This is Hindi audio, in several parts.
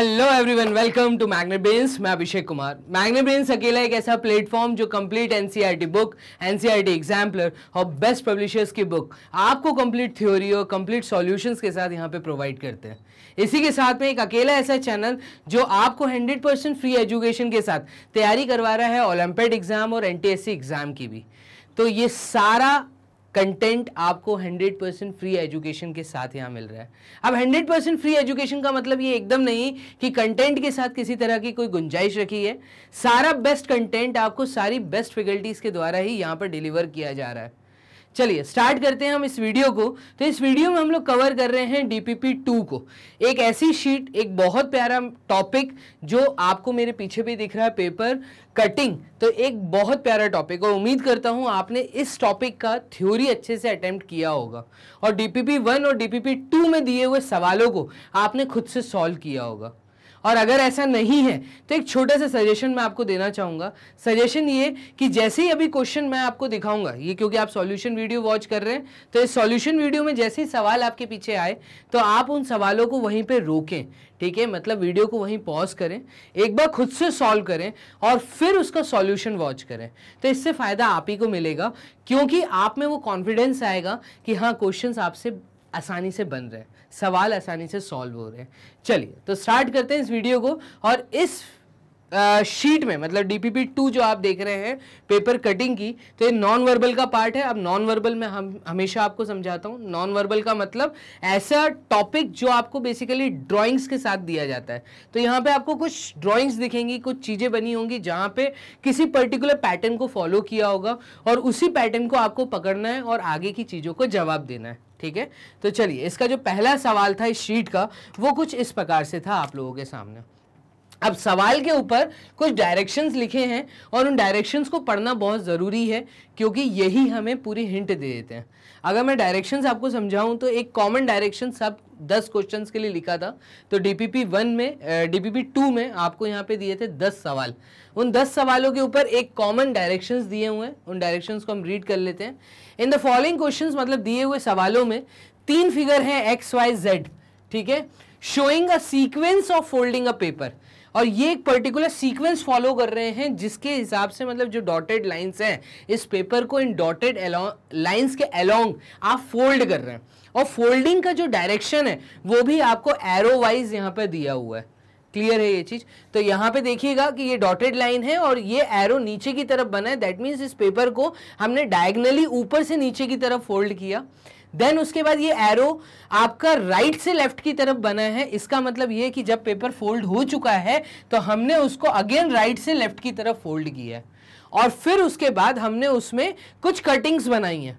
hello everyone welcome to brains मैं अभिषेक कुमार ब्रेन्स अकेला एक ऐसा प्लेटफॉर्म जो complete NCERT book NCERT exemplar और बेस्ट पब्लिशर्स की बुक आपको कंप्लीट थ्योरी और कंप्लीट सॉल्यूशंस के साथ यहाँ पे प्रोवाइड करते हैं इसी के साथ में एक अकेला ऐसा चैनल जो आपको हंड्रेड फ्री एजुकेशन के साथ तैयारी करवा रहा है ओलंपिक एग्ज़ाम और एन एग्ज़ाम e की भी तो ये सारा कंटेंट आपको 100 परसेंट फ्री एजुकेशन के साथ यहाँ मिल रहा है अब 100 परसेंट फ्री एजुकेशन का मतलब ये एकदम नहीं कि कंटेंट के साथ किसी तरह की कोई गुंजाइश रखी है सारा बेस्ट कंटेंट आपको सारी बेस्ट फैकल्टीज़ के द्वारा ही यहाँ पर डिलीवर किया जा रहा है चलिए स्टार्ट करते हैं हम इस वीडियो को तो इस वीडियो में हम लोग कवर कर रहे हैं डीपीपी टू को एक ऐसी शीट एक बहुत प्यारा टॉपिक जो आपको मेरे पीछे भी दिख रहा है पेपर कटिंग तो एक बहुत प्यारा टॉपिक और उम्मीद करता हूँ आपने इस टॉपिक का थ्योरी अच्छे से अटेम्प्ट किया होगा और डीपीपी वन और डीपीपी टू में दिए हुए सवालों को आपने खुद से सॉल्व किया होगा और अगर ऐसा नहीं है तो एक छोटा सा सजेशन मैं आपको देना चाहूँगा सजेशन ये कि जैसे ही अभी क्वेश्चन मैं आपको दिखाऊंगा ये क्योंकि आप सॉल्यूशन वीडियो वॉच कर रहे हैं तो इस सॉल्यूशन वीडियो में जैसे ही सवाल आपके पीछे आए तो आप उन सवालों को वहीं पर रोकें ठीक है मतलब वीडियो को वहीं पॉज करें एक बार खुद से सॉल्व करें और फिर उसका सॉल्यूशन वॉच करें तो इससे फ़ायदा आप ही को मिलेगा क्योंकि आप में वो कॉन्फिडेंस आएगा कि हाँ क्वेश्चंस आपसे आसानी से बन रहे हैं सवाल आसानी से सॉल्व हो रहे हैं चलिए तो स्टार्ट करते हैं इस वीडियो को और इस शीट में मतलब डीपीपी टू जो आप देख रहे हैं पेपर कटिंग की तो ये नॉन वर्बल का पार्ट है अब नॉन वर्बल में हम हमेशा आपको समझाता हूँ नॉन वर्बल का मतलब ऐसा टॉपिक जो आपको बेसिकली ड्राइंग्स के साथ दिया जाता है तो यहाँ पे आपको कुछ ड्राइंग्स दिखेंगी कुछ चीज़ें बनी होंगी जहाँ पे किसी पर्टिकुलर पैटर्न को फॉलो किया होगा और उसी पैटर्न को आपको पकड़ना है और आगे की चीज़ों को जवाब देना है ठीक है तो चलिए इसका जो पहला सवाल था इस शीट का वो कुछ इस प्रकार से था आप लोगों के सामने अब सवाल के ऊपर कुछ डायरेक्शंस लिखे हैं और उन डायरेक्शंस को पढ़ना बहुत ज़रूरी है क्योंकि यही हमें पूरी हिंट दे देते हैं अगर मैं डायरेक्शंस आपको समझाऊं तो एक कॉमन डायरेक्शन आप दस क्वेश्चन के लिए लिखा था तो डीपीपी वन में डीपीपी टू में आपको यहाँ पे दिए थे दस सवाल उन दस सवालों के ऊपर एक कॉमन डायरेक्शंस दिए हुए हैं उन डायरेक्शंस को हम रीड कर लेते हैं इन द फॉलोइंग क्वेश्चन मतलब दिए हुए सवालों में तीन फिगर हैं एक्स वाई जेड ठीक है showing a sequence of folding a paper और ये एक पर्टिकुलर सीक्वेंस फॉलो कर रहे हैं जिसके हिसाब से मतलब जो डॉटेड लाइंस हैं इस पेपर को इन डॉटेड लाइंस के अलोंग आप फोल्ड कर रहे हैं और फोल्डिंग का जो डायरेक्शन है वो भी आपको एरो वाइज यहाँ पर दिया हुआ है क्लियर है ये चीज़ तो यहाँ पे देखिएगा कि ये डॉटेड लाइन है और ये एरो नीचे की तरफ बना है दैट मीन्स इस पेपर को हमने डायगनली ऊपर से नीचे की तरफ फोल्ड किया देन उसके बाद ये एरो आपका राइट से लेफ्ट की तरफ बना है इसका मतलब ये कि जब पेपर फोल्ड हो चुका है तो हमने उसको अगेन राइट से लेफ्ट की तरफ फोल्ड किया है और फिर उसके बाद हमने उसमें कुछ कटिंग्स बनाई हैं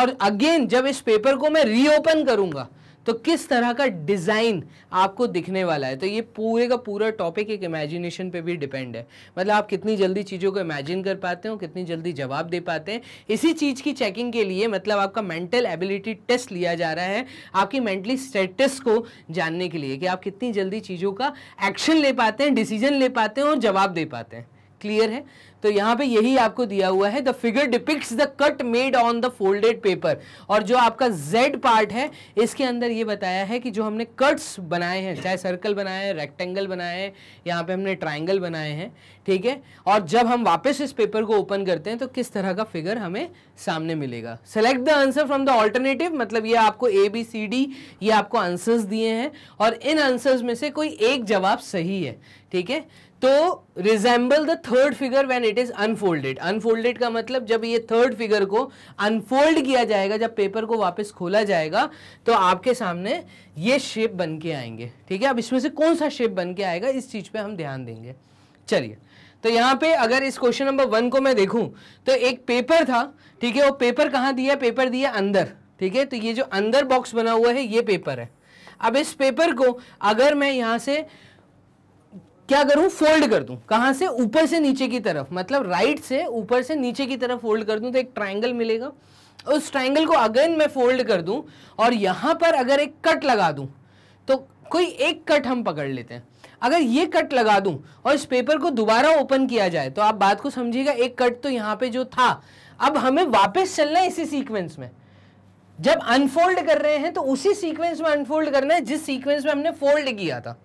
और अगेन जब इस पेपर को मैं रीओपन करूंगा तो किस तरह का डिज़ाइन आपको दिखने वाला है तो ये पूरे का पूरा टॉपिक एक इमेजिनेशन पे भी डिपेंड है मतलब आप कितनी जल्दी चीज़ों को इमेजिन कर पाते हो कितनी जल्दी जवाब दे पाते हैं इसी चीज़ की चेकिंग के लिए मतलब आपका मेंटल एबिलिटी टेस्ट लिया जा रहा है आपकी मेंटली स्टेटस को जानने के लिए कि आप कितनी जल्दी चीज़ों का एक्शन ले पाते हैं डिसीजन ले पाते हैं और जवाब दे पाते हैं क्लियर है तो यहाँ पे यही आपको दिया हुआ है the figure depicts the cut made on the folded paper और जो आपका जेड पार्ट है इसके अंदर ये बताया है कि जो हमने कट्स बनाए हैं चाहे सर्कल बनाए हैं रेक्टेंगल बनाए हैं यहाँ पे हमने ट्राइंगल बनाए हैं ठीक है और जब हम वापस इस पेपर को ओपन करते हैं तो किस तरह का फिगर हमें सामने मिलेगा select the answer from the alternative मतलब ये आपको ए बी सी डी ये आपको आंसर्स दिए हैं और इन आंसर्स में से कोई एक जवाब सही है ठीक है तो resemble the third figure when it is unfolded unfolded का मतलब जब ये थर्ड फिगर को अनफोल्ड किया जाएगा जब पेपर को वापस खोला जाएगा तो आपके सामने ये शेप बन के आएंगे ठीक है अब इसमें से कौन सा शेप बन के आएगा इस चीज़ पे हम ध्यान देंगे चलिए तो यहाँ पे अगर इस क्वेश्चन नंबर वन को मैं देखूँ तो एक पेपर था ठीक है वो पेपर कहाँ दिया पेपर दिया अंदर ठीक है तो ये जो अंदर बॉक्स बना हुआ है ये पेपर है अब इस पेपर को अगर मैं यहाँ से क्या करूं फोल्ड कर दूं कहां से ऊपर से नीचे की तरफ मतलब राइट से ऊपर से नीचे की तरफ फोल्ड कर दूं तो एक ट्राइंगल मिलेगा उस ट्राइंगल को अगेन मैं फोल्ड कर दूं और यहां पर अगर एक कट लगा दूं तो कोई एक कट हम पकड़ लेते हैं अगर ये कट लगा दूं और इस पेपर को दोबारा ओपन किया जाए तो आप बात को समझिएगा एक कट तो यहाँ पे जो था अब हमें वापस चलना है इसी सीक्वेंस में जब अनफोल्ड कर रहे हैं तो उसी सीक्वेंस में अनफोल्ड करना है जिस सीक्वेंस में हमने फोल्ड किया था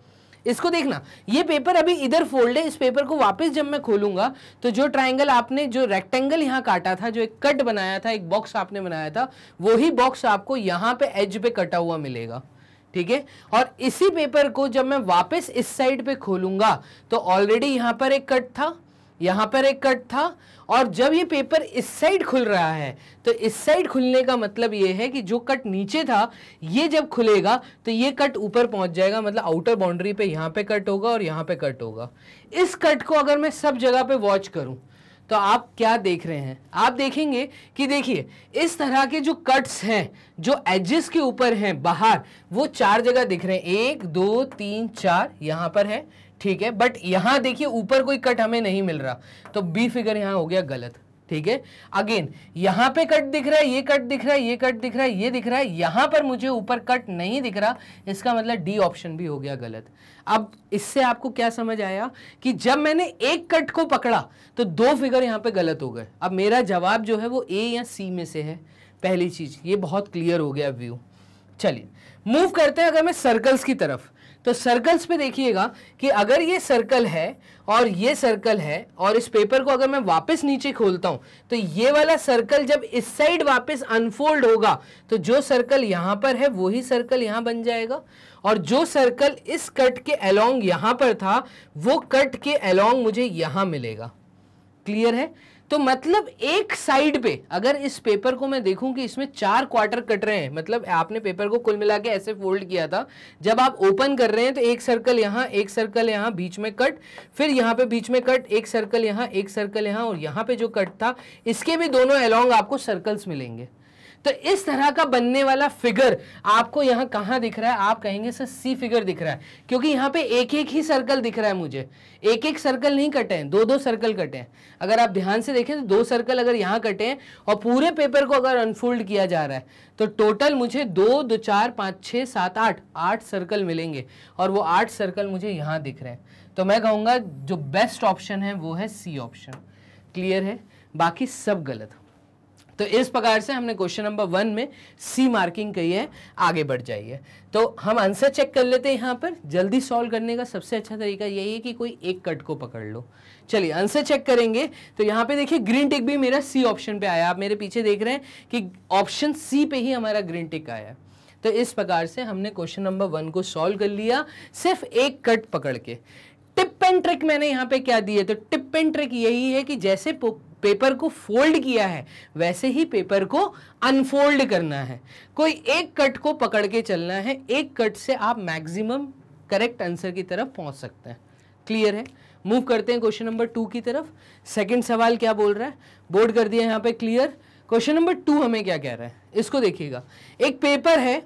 इसको देखना ये पेपर अभी इधर फोल्ड है इस पेपर को वापस जब मैं खोलूंगा तो जो ट्राइंगल आपने जो रेक्टेंगल यहाँ काटा था जो एक कट बनाया था एक बॉक्स आपने बनाया था वही बॉक्स आपको यहाँ पे एज पे कटा हुआ मिलेगा ठीक है और इसी पेपर को जब मैं वापस इस साइड पे खोलूंगा तो ऑलरेडी यहाँ पर एक कट था यहां पर एक कट था और जब ये पेपर इस साइड खुल रहा है तो इस साइड खुलने का मतलब ये है कि जो कट नीचे था ये जब खुलेगा तो ये कट ऊपर पहुंच जाएगा मतलब आउटर बाउंड्री पे यहाँ पे कट होगा और यहाँ पे कट होगा इस कट को अगर मैं सब जगह पे वॉच करूं तो आप क्या देख रहे हैं आप देखेंगे कि देखिए इस तरह के जो कट्स हैं जो एजेस के ऊपर हैं बाहर वो चार जगह दिख रहे हैं एक दो तीन चार यहाँ पर है ठीक है बट यहां देखिए ऊपर कोई कट हमें नहीं मिल रहा तो बी फिगर यहाँ हो गया गलत ठीक है अगेन यहां पे कट दिख रहा है ये कट दिख रहा है ये कट दिख रहा है ये दिख रहा है यहाँ पर मुझे ऊपर कट नहीं दिख रहा इसका मतलब डी ऑप्शन भी हो गया गलत अब इससे आपको क्या समझ आया कि जब मैंने एक कट को पकड़ा तो दो फिगर यहाँ पे गलत हो गए अब मेरा जवाब जो है वो ए या सी में से है पहली चीज़ ये बहुत क्लियर हो गया व्यू चलिए मूव करते हैं अगर मैं सर्कल्स की तरफ तो सर्कल्स पे देखिएगा कि अगर ये सर्कल है और ये सर्कल है और इस पेपर को अगर मैं वापस नीचे खोलता हूं तो ये वाला सर्कल जब इस साइड वापस अनफोल्ड होगा तो जो सर्कल यहां पर है वही सर्कल यहां बन जाएगा और जो सर्कल इस कट के अलोंग यहां पर था वो कट के अलोंग मुझे यहां मिलेगा क्लियर है तो मतलब एक साइड पे अगर इस पेपर को मैं देखूं कि इसमें चार क्वार्टर कट रहे हैं मतलब आपने पेपर को कुल मिला के ऐसे फोल्ड किया था जब आप ओपन कर रहे हैं तो एक सर्कल यहाँ एक सर्कल यहाँ बीच में कट फिर यहाँ पे बीच में कट एक सर्कल यहाँ एक सर्कल यहाँ और यहाँ पे जो कट था इसके भी दोनों अलॉन्ग आपको सर्कल्स मिलेंगे तो इस तरह का बनने वाला फिगर आपको यहाँ कहाँ दिख रहा है आप कहेंगे सर सी फिगर दिख रहा है क्योंकि यहाँ पे एक एक ही सर्कल दिख रहा है मुझे एक एक सर्कल नहीं कटे हैं दो दो सर्कल कटे हैं अगर आप ध्यान से देखें तो दो सर्कल अगर यहाँ कटे हैं और पूरे पेपर को अगर अनफोल्ड किया जा रहा है तो टोटल मुझे दो दो चार पाँच छः सात आठ आठ सर्कल मिलेंगे और वो आठ सर्कल मुझे यहाँ दिख रहे हैं तो मैं कहूँगा जो बेस्ट ऑप्शन है वो है सी ऑप्शन क्लियर है बाकी सब गलत तो इस प्रकार से हमने क्वेश्चन नंबर वन में सी मार्किंग कही है आगे बढ़ जाइए तो हम आंसर चेक कर लेते हैं यहाँ पर जल्दी सॉल्व करने का सबसे अच्छा तरीका यही है कि कोई एक कट को पकड़ लो चलिए आंसर चेक करेंगे तो यहाँ पे देखिए ग्रीन टिक भी मेरा सी ऑप्शन पे आया आप मेरे पीछे देख रहे हैं कि ऑप्शन सी पे ही हमारा ग्रीन टिक आया तो इस प्रकार से हमने क्वेश्चन नंबर वन को सॉल्व कर लिया सिर्फ एक कट पकड़ के टिप एंड ट्रिक मैंने यहाँ पे क्या दी है तो टिप एंड ट्रिक यही है कि जैसे पेपर को फोल्ड किया है वैसे ही पेपर को अनफोल्ड करना है कोई एक कट को पकड़ के चलना है एक कट से आप मैक्सिमम करेक्ट आंसर की तरफ पहुंच सकते हैं क्लियर है मूव करते हैं क्वेश्चन नंबर टू की तरफ सेकंड सवाल क्या बोल रहा है बोर्ड कर दिया यहाँ पे क्लियर क्वेश्चन नंबर टू हमें क्या कह रहा है इसको देखिएगा एक पेपर है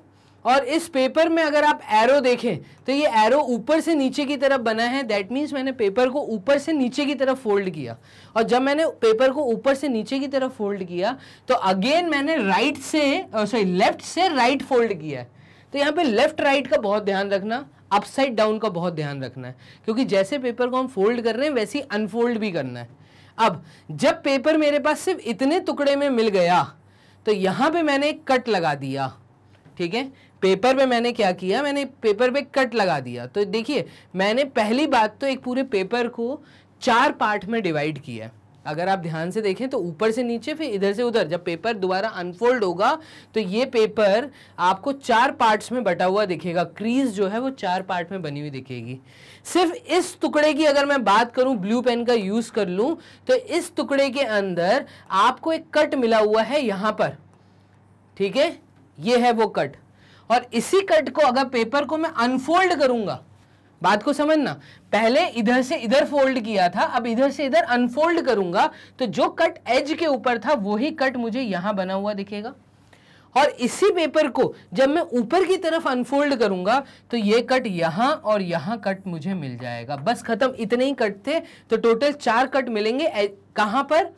और इस पेपर में अगर आप एरो देखें तो ये एरो ऊपर से नीचे की तरफ बना है दैट मीन्स मैंने पेपर को ऊपर से नीचे की तरफ फोल्ड किया और जब मैंने पेपर को ऊपर से नीचे की तरफ फोल्ड किया तो अगेन मैंने राइट से सॉरी लेफ्ट से राइट फोल्ड किया है तो यहाँ पे लेफ्ट राइट का बहुत ध्यान रखना अपसाइड डाउन का बहुत ध्यान रखना है क्योंकि जैसे पेपर को हम फोल्ड कर रहे हैं वैसे ही अनफोल्ड भी करना है अब जब पेपर मेरे पास सिर्फ इतने टुकड़े में मिल गया तो यहाँ पे मैंने एक कट लगा दिया ठीक है पेपर पे मैंने क्या किया मैंने पेपर पे कट लगा दिया तो देखिए मैंने पहली बात तो एक पूरे पेपर को चार पार्ट में डिवाइड किया है अगर आप ध्यान से देखें तो ऊपर से नीचे फिर इधर से उधर जब पेपर दोबारा अनफोल्ड होगा तो ये पेपर आपको चार पार्ट्स में बटा हुआ दिखेगा क्रीज जो है वो चार पार्ट में बनी हुई दिखेगी सिर्फ इस टुकड़े की अगर मैं बात करूं ब्लू पेन का यूज़ कर लूं तो इस टुकड़े के अंदर आपको एक कट मिला हुआ है यहाँ पर ठीक है ये है वो कट और इसी कट को अगर पेपर को मैं अनफोल्ड करूंगा बात को समझना पहले इधर से इधर फोल्ड किया था अब इधर से इधर अनफोल्ड करूंगा तो जो कट एज के ऊपर था वही कट मुझे यहां बना हुआ दिखेगा और इसी पेपर को जब मैं ऊपर की तरफ अनफोल्ड करूंगा तो ये कट यहां और यहां कट मुझे मिल जाएगा बस खत्म इतने ही कट थे तो टोटल चार कट मिलेंगे कहां पर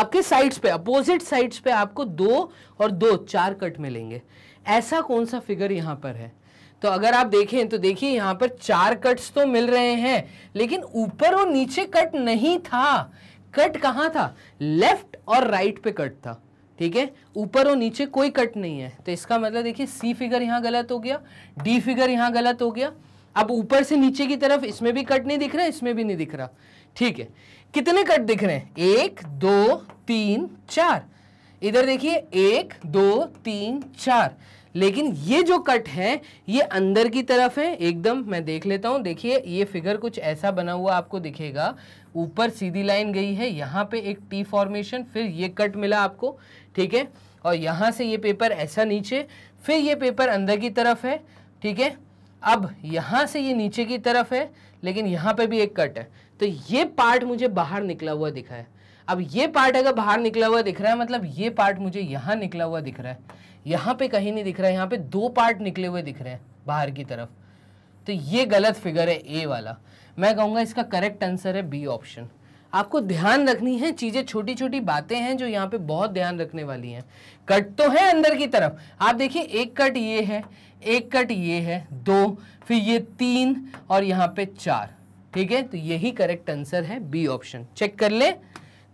आपके साइड्स पे अपोजिट साइड्स पे आपको दो और दो चार कट मिलेंगे ऐसा कौन सा फिगर यहां पर है तो अगर आप देखें तो देखिए यहां पर चार कट्स तो मिल रहे हैं लेकिन ऊपर और नीचे कट नहीं था कट कहां था लेफ्ट और राइट पे कट था ठीक है ऊपर और नीचे कोई कट नहीं है तो इसका मतलब देखिए सी फिगर यहां गलत हो गया डी फिगर यहां गलत हो गया अब ऊपर से नीचे की तरफ इसमें भी कट नहीं दिख रहा इसमें भी नहीं दिख रहा ठीक है कितने कट दिख रहे हैं एक दो तीन चार इधर देखिए एक दो तीन चार लेकिन ये जो कट है ये अंदर की तरफ है एकदम मैं देख लेता हूँ देखिए ये फिगर कुछ ऐसा बना हुआ आपको दिखेगा ऊपर सीधी लाइन गई है यहाँ पे एक टी फॉर्मेशन फिर ये कट मिला आपको ठीक है और यहाँ से ये पेपर ऐसा नीचे फिर ये पेपर अंदर की तरफ है ठीक है अब यहाँ से ये नीचे की तरफ है लेकिन यहाँ पर भी एक कट है तो ये पार्ट मुझे बाहर निकला हुआ दिखा है अब ये पार्ट अगर बाहर निकला हुआ दिख रहा है मतलब ये पार्ट मुझे यहाँ निकला हुआ दिख रहा है यहाँ पे कहीं नहीं दिख रहा है यहाँ पे दो पार्ट निकले हुए दिख रहे हैं बाहर की तरफ तो ये गलत फिगर है ए वाला मैं कहूँगा इसका करेक्ट आंसर है बी ऑप्शन आपको ध्यान रखनी है चीज़ें छोटी छोटी बातें हैं जो यहाँ पे बहुत ध्यान रखने वाली हैं कट तो है अंदर की तरफ आप देखिए एक कट ये है एक कट ये है दो फिर ये तीन और यहाँ पे चार ठीक है तो यही करेक्ट आंसर है बी ऑप्शन चेक कर ले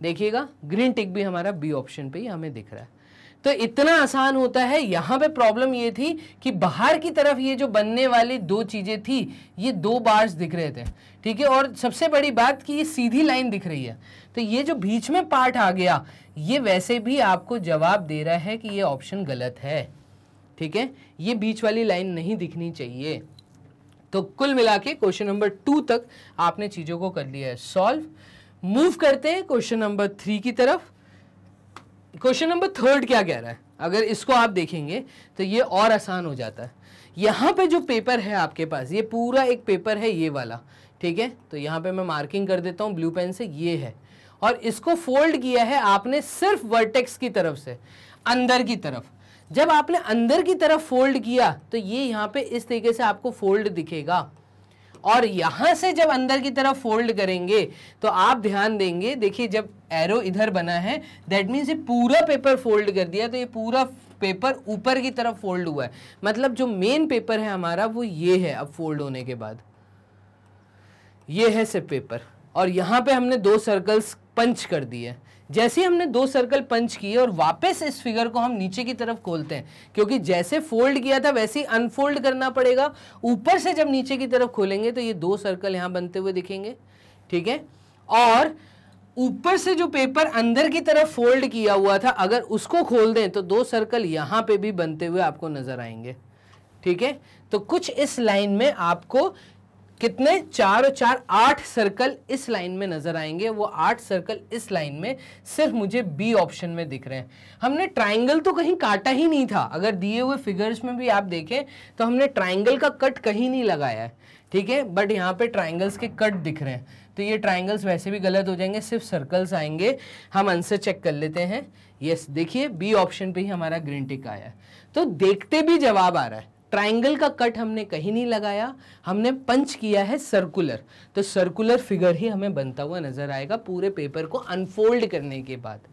देखिएगा ग्रीन टिक भी हमारा बी ऑप्शन पे ही हमें दिख रहा है तो इतना आसान होता है यहाँ पे प्रॉब्लम ये थी कि बाहर की तरफ ये जो बनने वाली दो चीज़ें थी ये दो बार्स दिख रहे थे ठीक है और सबसे बड़ी बात कि ये सीधी लाइन दिख रही है तो ये जो बीच में पार्ट आ गया ये वैसे भी आपको जवाब दे रहा है कि ये ऑप्शन गलत है ठीक है ये बीच वाली लाइन नहीं दिखनी चाहिए तो कुल मिला के क्वेश्चन नंबर टू तक आपने चीज़ों को कर लिया है सॉल्व मूव करते हैं क्वेश्चन नंबर थ्री की तरफ क्वेश्चन नंबर थर्ड क्या कह रहा है अगर इसको आप देखेंगे तो ये और आसान हो जाता है यहाँ पे जो पेपर है आपके पास ये पूरा एक पेपर है ये वाला ठीक है तो यहाँ पे मैं मार्किंग कर देता हूँ ब्लू पेन से ये है और इसको फोल्ड किया है आपने सिर्फ वर्टेक्स की तरफ से अंदर की तरफ जब आपने अंदर की तरफ फोल्ड किया तो ये यहाँ पे इस तरीके से आपको फोल्ड दिखेगा और यहां से जब अंदर की तरफ फोल्ड करेंगे तो आप ध्यान देंगे देखिए जब एरो इधर बना है दैट मीन्स ये पूरा पेपर फोल्ड कर दिया तो ये पूरा पेपर ऊपर की तरफ फोल्ड हुआ है मतलब जो मेन पेपर है हमारा वो ये है अब फोल्ड होने के बाद ये है सिर्फ पेपर और यहां पे हमने दो सर्कल्स पंच कर दिए जैसे हमने दो सर्कल पंच किए और वापस इस फिगर को हम नीचे की तरफ खोलते हैं क्योंकि जैसे फोल्ड किया था वैसे ही अनफोल्ड करना पड़ेगा ऊपर से जब नीचे की तरफ खोलेंगे तो ये दो सर्कल यहां बनते हुए दिखेंगे ठीक है और ऊपर से जो पेपर अंदर की तरफ फोल्ड किया हुआ था अगर उसको खोल दें तो दो सर्कल यहां पर भी बनते हुए आपको नजर आएंगे ठीक है तो कुछ इस लाइन में आपको कितने चार और चार आठ सर्कल इस लाइन में नजर आएंगे वो आठ सर्कल इस लाइन में सिर्फ मुझे बी ऑप्शन में दिख रहे हैं हमने ट्राइंगल तो कहीं काटा ही नहीं था अगर दिए हुए फिगर्स में भी आप देखें तो हमने ट्राइंगल का कट कहीं नहीं लगाया है ठीक है बट यहाँ पे ट्राइंगल्स के कट दिख रहे हैं तो ये ट्राइंगल्स वैसे भी गलत हो जाएंगे सिर्फ सर्कल्स आएंगे हम आंसर चेक कर लेते हैं यस देखिए बी ऑप्शन पे ही हमारा ग्रीन टिक आया है तो देखते भी जवाब आ रहा है ट्राइंगल का कट हमने कहीं नहीं लगाया हमने पंच किया है सर्कुलर तो सर्कुलर फिगर ही हमें बनता हुआ नज़र आएगा पूरे पेपर को अनफोल्ड करने के बाद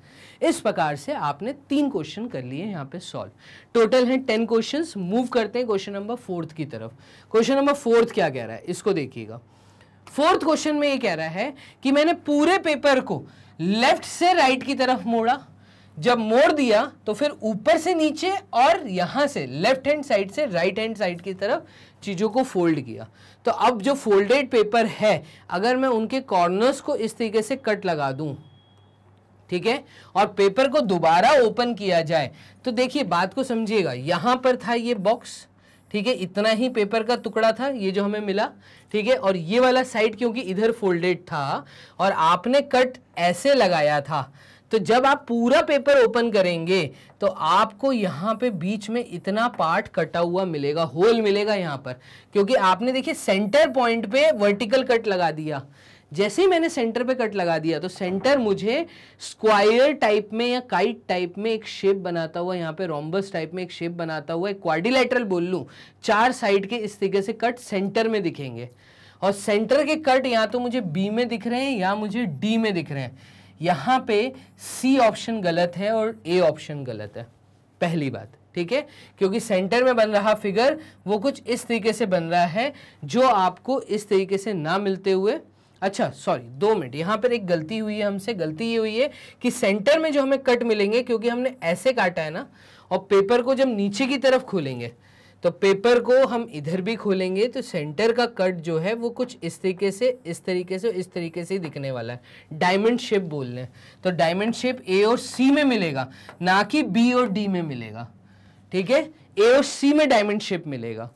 इस प्रकार से आपने तीन क्वेश्चन कर लिए यहाँ पे सॉल्व टोटल हैं टेन क्वेश्चंस मूव करते हैं क्वेश्चन नंबर फोर्थ की तरफ क्वेश्चन नंबर फोर्थ क्या कह रहा है इसको देखिएगा फोर्थ क्वेश्चन में ये कह रहा है कि मैंने पूरे पेपर को लेफ्ट से राइट की तरफ मोड़ा जब मोड़ दिया तो फिर ऊपर से नीचे और यहाँ से लेफ्ट हैंड साइड से राइट हैंड साइड की तरफ चीज़ों को फोल्ड किया तो अब जो फोल्डेड पेपर है अगर मैं उनके कॉर्नर्स को इस तरीके से कट लगा दूँ ठीक है और पेपर को दोबारा ओपन किया जाए तो देखिए बात को समझिएगा यहाँ पर था ये बॉक्स ठीक है इतना ही पेपर का टुकड़ा था ये जो हमें मिला ठीक है और ये वाला साइड क्योंकि इधर फोल्डेड था और आपने कट ऐसे लगाया था तो जब आप पूरा पेपर ओपन करेंगे तो आपको यहाँ पे बीच में इतना पार्ट कटा हुआ मिलेगा होल मिलेगा यहाँ पर क्योंकि आपने देखिए सेंटर पॉइंट पे वर्टिकल कट लगा दिया जैसे ही मैंने सेंटर पे कट लगा दिया तो सेंटर मुझे स्क्वायर टाइप में या काइट टाइप में एक शेप बनाता हुआ यहाँ पे रोम्बस टाइप में एक शेप बनाता हुआ एक क्वारिलेटरल बोल लूँ चार साइड के इस तरीके से कट सेंटर में दिखेंगे और सेंटर के कट या तो मुझे बी में दिख रहे हैं या मुझे डी में दिख रहे हैं यहाँ पे सी ऑप्शन गलत है और ए ऑप्शन गलत है पहली बात ठीक है क्योंकि सेंटर में बन रहा फिगर वो कुछ इस तरीके से बन रहा है जो आपको इस तरीके से ना मिलते हुए अच्छा सॉरी दो मिनट यहाँ पर एक गलती हुई है हमसे गलती ये हुई है कि सेंटर में जो हमें कट मिलेंगे क्योंकि हमने ऐसे काटा है ना और पेपर को जब नीचे की तरफ खोलेंगे तो पेपर को हम इधर भी खोलेंगे तो सेंटर का कट जो है वो कुछ इस तरीके से इस तरीके से इस तरीके से दिखने वाला है डायमंड शेप बोल रहे हैं तो डायमंड शेप ए और सी में मिलेगा ना कि बी और डी में मिलेगा ठीक है ए और सी में डायमंड शेप मिलेगा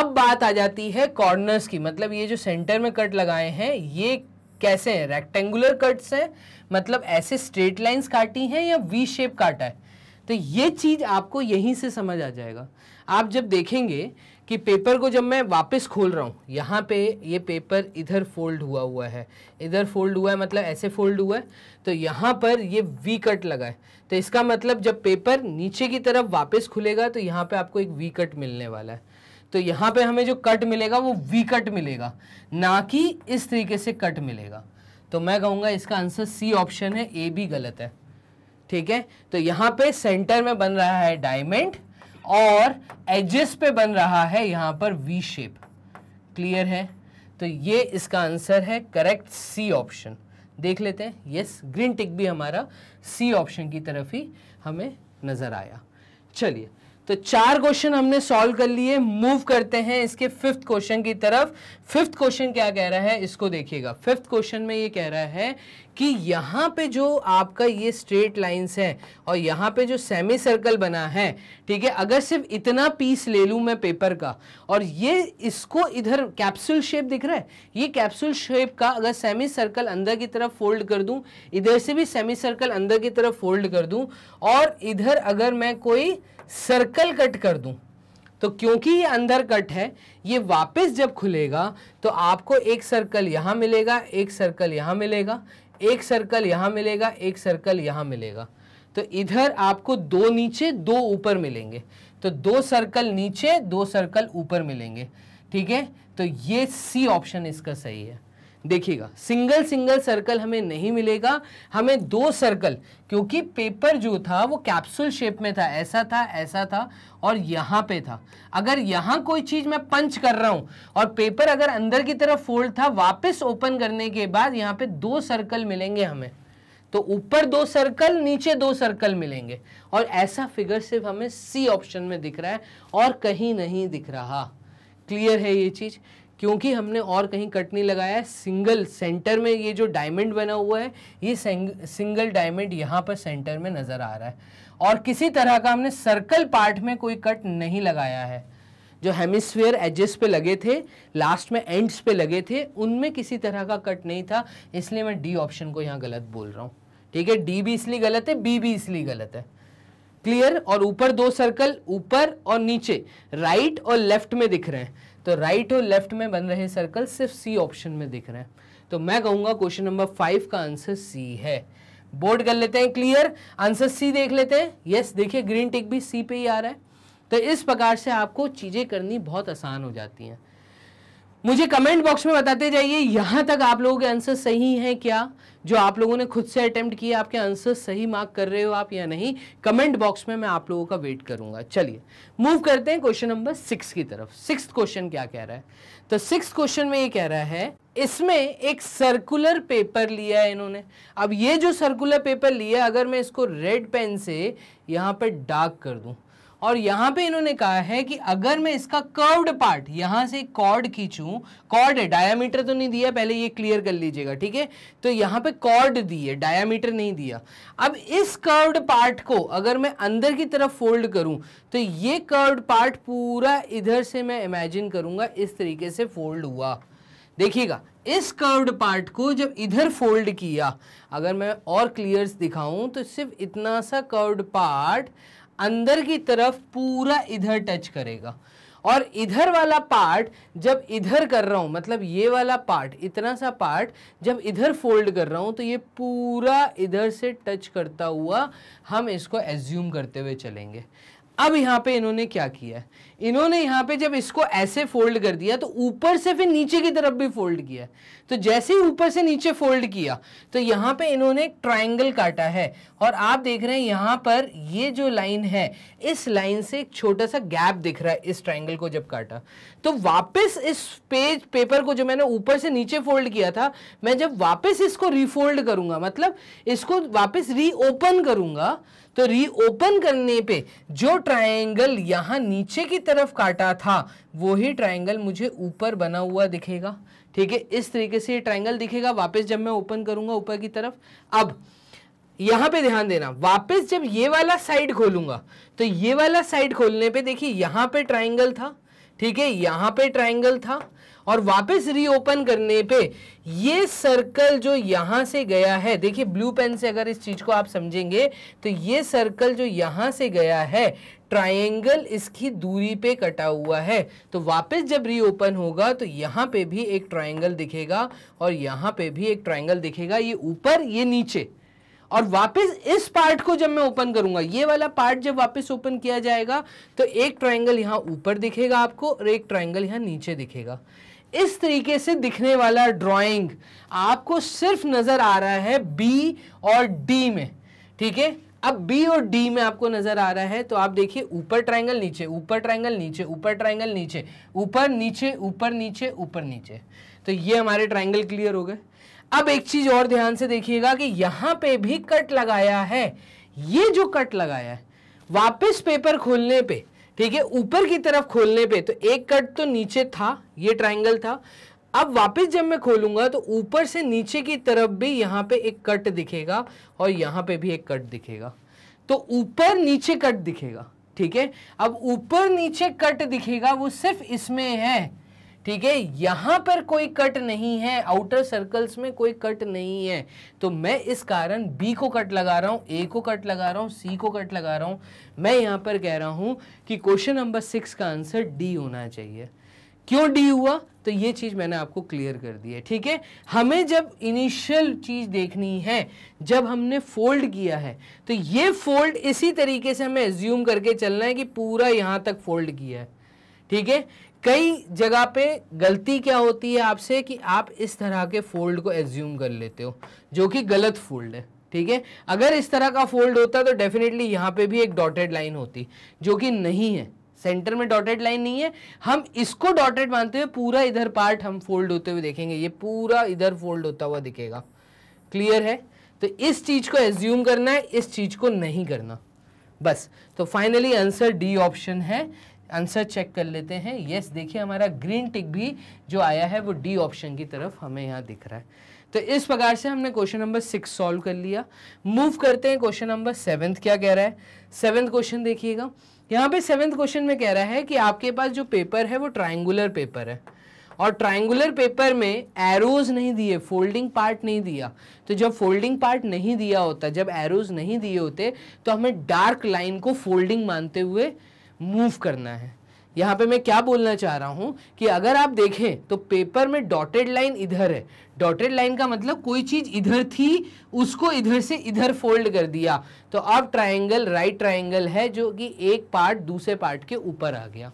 अब बात आ जाती है कॉर्नर्स की मतलब ये जो सेंटर में कट लगाए हैं ये कैसे हैं रेक्टेंगुलर कट्स हैं मतलब ऐसे स्ट्रेट लाइंस काटी हैं या वी शेप काटा है तो ये चीज़ आपको यहीं से समझ आ जाएगा आप जब देखेंगे कि पेपर को जब मैं वापस खोल रहा हूँ यहाँ पे ये पेपर इधर फोल्ड हुआ हुआ है इधर फोल्ड हुआ है मतलब ऐसे फोल्ड हुआ है तो यहाँ पर ये वी कट लगा है तो इसका मतलब जब पेपर नीचे की तरफ वापस खुलेगा तो यहाँ पे आपको एक वी कट मिलने वाला है तो यहाँ पे हमें जो कट मिलेगा वो वी कट मिलेगा ना कि इस तरीके से कट मिलेगा तो मैं कहूँगा इसका आंसर सी ऑप्शन है ए भी गलत है ठीक है तो यहाँ पे सेंटर में बन रहा है डायमंड और एजेस पे बन रहा है यहाँ पर वी शेप क्लियर है तो ये इसका आंसर है करेक्ट सी ऑप्शन देख लेते हैं यस ग्रीन टिक भी हमारा सी ऑप्शन की तरफ ही हमें नज़र आया चलिए तो चार क्वेश्चन हमने सॉल्व कर लिए मूव करते हैं इसके फिफ्थ क्वेश्चन की तरफ फिफ्थ क्वेश्चन क्या कह रहा है इसको देखिएगा फिफ्थ क्वेश्चन में ये कह रहा है कि यहाँ पे जो आपका ये स्ट्रेट लाइंस है और यहाँ पे जो सेमी सर्कल बना है ठीक है अगर सिर्फ इतना पीस ले लूँ मैं पेपर का और ये इसको इधर कैप्सूल शेप दिख रहा है ये कैप्सूल शेप का अगर सेमी सर्कल अंदर की तरफ फोल्ड कर दूँ इधर से भी सेमी सर्कल अंदर की तरफ फोल्ड कर दूँ और इधर अगर मैं कोई सर्कल कट कर दूँ तो क्योंकि ये अंदर कट है ये वापस जब खुलेगा तो आपको एक सर्कल यहाँ मिलेगा एक सर्कल यहाँ मिलेगा एक सर्कल यहाँ मिलेगा एक सर्कल यहाँ मिलेगा तो इधर आपको दो नीचे दो ऊपर मिलेंगे तो दो सर्कल नीचे दो सर्कल ऊपर मिलेंगे ठीक है तो ये सी ऑप्शन इसका सही है देखिएगा सिंगल सिंगल सर्कल हमें नहीं मिलेगा हमें दो सर्कल क्योंकि पेपर जो था वो कैप्सूल शेप में था ऐसा था ऐसा था और यहाँ पे था अगर यहाँ कोई चीज़ मैं पंच कर रहा हूँ और पेपर अगर अंदर की तरफ फोल्ड था वापस ओपन करने के बाद यहाँ पे दो सर्कल मिलेंगे हमें तो ऊपर दो सर्कल नीचे दो सर्कल मिलेंगे और ऐसा फिगर सिर्फ हमें सी ऑप्शन में दिख रहा है और कहीं नहीं दिख रहा क्लियर है ये चीज़ क्योंकि हमने और कहीं कट नहीं लगाया है सिंगल सेंटर में ये जो डायमंड बना हुआ है ये सिंगल डायमंड यहाँ पर सेंटर में नज़र आ रहा है और किसी तरह का हमने सर्कल पार्ट में कोई कट नहीं लगाया है जो हेमिस्फीयर एजेस पे लगे थे लास्ट में एंड्स पे लगे थे उनमें किसी तरह का कट नहीं था इसलिए मैं डी ऑप्शन को यहाँ गलत बोल रहा हूँ ठीक है डी भी इसलिए गलत है बी भी इसलिए गलत है क्लियर और ऊपर दो सर्कल ऊपर और नीचे राइट और लेफ्ट में दिख रहे हैं तो राइट और लेफ्ट में बन रहे सर्कल सिर्फ सी ऑप्शन में दिख रहे हैं तो मैं कहूंगा क्वेश्चन नंबर फाइव का आंसर सी है बोर्ड कर लेते हैं क्लियर आंसर सी देख लेते हैं यस देखिए ग्रीन टिक भी सी पे ही आ रहा है तो इस प्रकार से आपको चीज़ें करनी बहुत आसान हो जाती हैं मुझे कमेंट बॉक्स में बताते जाइए यहाँ तक आप लोगों के आंसर सही हैं क्या जो आप लोगों ने खुद से अटेम्प्ट किया आपके आंसर सही मार्क कर रहे हो आप या नहीं कमेंट बॉक्स में मैं आप लोगों का वेट करूंगा चलिए मूव करते हैं क्वेश्चन नंबर सिक्स की तरफ सिक्स क्वेश्चन क्या कह रहा है तो सिक्स क्वेश्चन में ये कह रहा है इसमें एक सर्कुलर पेपर लिया है इन्होंने अब ये जो सर्कुलर पेपर लिया अगर मैं इसको रेड पेन से यहाँ पर डार्क कर दूँ और यहाँ पे इन्होंने कहा है कि अगर मैं इसका कर्व्ड पार्ट यहाँ से कॉर्ड खींचू कॉर्ड है डायामीटर तो नहीं दिया पहले ये क्लियर कर लीजिएगा ठीक है तो यहाँ पे कॉर्ड दी है डायामीटर नहीं दिया अब इस कर्व्ड पार्ट को अगर मैं अंदर की तरफ फोल्ड करूं तो ये कर्व्ड पार्ट पूरा इधर से मैं इमेजिन करूंगा इस तरीके से फोल्ड हुआ देखिएगा इस कर्व्ड पार्ट को जब इधर फोल्ड किया अगर मैं और क्लियर दिखाऊं तो सिर्फ इतना सा कर्व्ड पार्ट अंदर की तरफ पूरा इधर टच करेगा और इधर वाला पार्ट जब इधर कर रहा हूँ मतलब ये वाला पार्ट इतना सा पार्ट जब इधर फोल्ड कर रहा हूँ तो ये पूरा इधर से टच करता हुआ हम इसको एज्यूम करते हुए चलेंगे अब यहाँ पे इन्होंने क्या किया है इन्होंने यहाँ पे जब इसको ऐसे फोल्ड कर दिया तो ऊपर से फिर नीचे की तरफ भी फोल्ड किया तो जैसे ही ऊपर से नीचे फोल्ड किया तो यहाँ पे इन्होंने एक ट्राइंगल काटा है और आप देख रहे हैं यहाँ पर ये जो लाइन है इस लाइन से एक छोटा सा गैप दिख रहा है इस ट्राइंगल को जब काटा तो वापस इस पेज पेपर को जो मैंने ऊपर से नीचे फोल्ड किया था मैं जब वापस इसको रीफोल्ड करूँगा मतलब इसको वापस रीओपन करूँगा तो रीओपन करने पे जो ट्रायंगल यहाँ नीचे की तरफ काटा था वही ट्रायंगल मुझे ऊपर बना हुआ दिखेगा ठीक है इस तरीके से ये ट्रायंगल दिखेगा वापस जब मैं ओपन करूंगा ऊपर की तरफ अब यहाँ पे ध्यान देना वापस जब ये वाला साइड खोलूंगा तो ये वाला साइड खोलने पे देखिए यहाँ पे ट्राइंगल था ठीक है यहाँ पे ट्राइंगल था और वापस रीओपन करने पे ये सर्कल जो यहां से गया है देखिए ब्लू पेन से अगर इस चीज़ को आप समझेंगे तो ये सर्कल जो यहां से गया है ट्रायंगल इसकी दूरी पे कटा हुआ है तो वापस जब रीओपन होगा तो यहां पे भी एक ट्रायंगल दिखेगा और यहां पे भी एक ट्रायंगल दिखेगा ये ऊपर ये नीचे और वापस इस पार्ट को जब मैं ओपन करूंगा ये वाला पार्ट जब वापस ओपन किया जाएगा तो एक ट्रायंगल यहां ऊपर दिखेगा आपको और एक ट्रायंगल यहां नीचे दिखेगा इस तरीके से दिखने वाला ड्राइंग आपको सिर्फ नज़र आ रहा है बी और डी में ठीक है अब बी और डी में आपको नज़र आ रहा है तो आप देखिए ऊपर ट्रायंगल नीचे ऊपर ट्रायंगल नीचे ऊपर ट्रायंगल नीचे ऊपर नीचे ऊपर नीचे ऊपर नीचे तो ये हमारे ट्रायंगल क्लियर हो गए अब एक चीज़ और ध्यान से देखिएगा कि यहां पे भी कट लगाया है ये जो कट लगाया है वापस पेपर खोलने पे ठीक है ऊपर की तरफ खोलने पे तो एक कट तो नीचे था ये ट्राइंगल था अब वापस जब मैं खोलूंगा तो ऊपर से नीचे की तरफ भी यहाँ पे एक कट दिखेगा और यहाँ पे भी एक कट दिखेगा तो ऊपर नीचे कट दिखेगा ठीक है अब ऊपर नीचे कट दिखेगा वो सिर्फ इसमें है ठीक है यहाँ पर कोई कट नहीं है आउटर सर्कल्स में कोई कट नहीं है तो मैं इस कारण बी को कट लगा रहा हूँ ए को कट लगा रहा हूँ सी को कट लगा रहा हूँ मैं यहाँ पर कह रहा हूँ कि क्वेश्चन नंबर सिक्स का आंसर डी होना चाहिए क्यों डी हुआ तो ये चीज़ मैंने आपको क्लियर कर दी है ठीक है हमें जब इनिशियल चीज़ देखनी है जब हमने फोल्ड किया है तो ये फोल्ड इसी तरीके से हमें एज्यूम करके चलना है कि पूरा यहाँ तक फोल्ड किया है ठीक है कई जगह पे गलती क्या होती है आपसे कि आप इस तरह के फोल्ड को एज्यूम कर लेते हो जो कि गलत फोल्ड है ठीक है अगर इस तरह का फोल्ड होता तो डेफिनेटली यहाँ पे भी एक डॉटेड लाइन होती जो कि नहीं है सेंटर में डॉटेड लाइन नहीं है हम इसको डॉटेड मानते हुए पूरा इधर पार्ट हम फोल्ड होते हुए देखेंगे ये पूरा इधर फोल्ड होता हुआ दिखेगा क्लियर है तो इस चीज़ को एज्यूम करना है इस चीज़ को नहीं करना बस तो फाइनली आंसर डी ऑप्शन है आंसर चेक कर लेते हैं यस देखिए हमारा ग्रीन टिक भी जो आया है वो डी ऑप्शन की तरफ हमें यहाँ दिख रहा है तो इस प्रकार से हमने क्वेश्चन नंबर सिक्स सॉल्व कर लिया मूव करते हैं क्वेश्चन नंबर सेवन्थ क्या कह रहा है सेवन्थ क्वेश्चन देखिएगा यहाँ पे सेवन्थ क्वेश्चन में कह रहा है कि आपके पास जो पेपर है वो ट्राइंगुलर पेपर है और ट्राइंगुलर पेपर में एरोज नहीं दिए फोल्डिंग पार्ट नहीं दिया तो जब फोल्डिंग पार्ट नहीं दिया होता जब एरोज नहीं दिए होते तो हमें डार्क लाइन को फोल्डिंग मानते हुए मूव करना है यहाँ पे मैं क्या बोलना चाह रहा हूँ कि अगर आप देखें तो पेपर में डॉटेड लाइन इधर है डॉटेड लाइन का मतलब कोई चीज़ इधर थी उसको इधर से इधर फोल्ड कर दिया तो अब ट्राइंगल राइट ट्राइंगल है जो कि एक पार्ट दूसरे पार्ट के ऊपर आ गया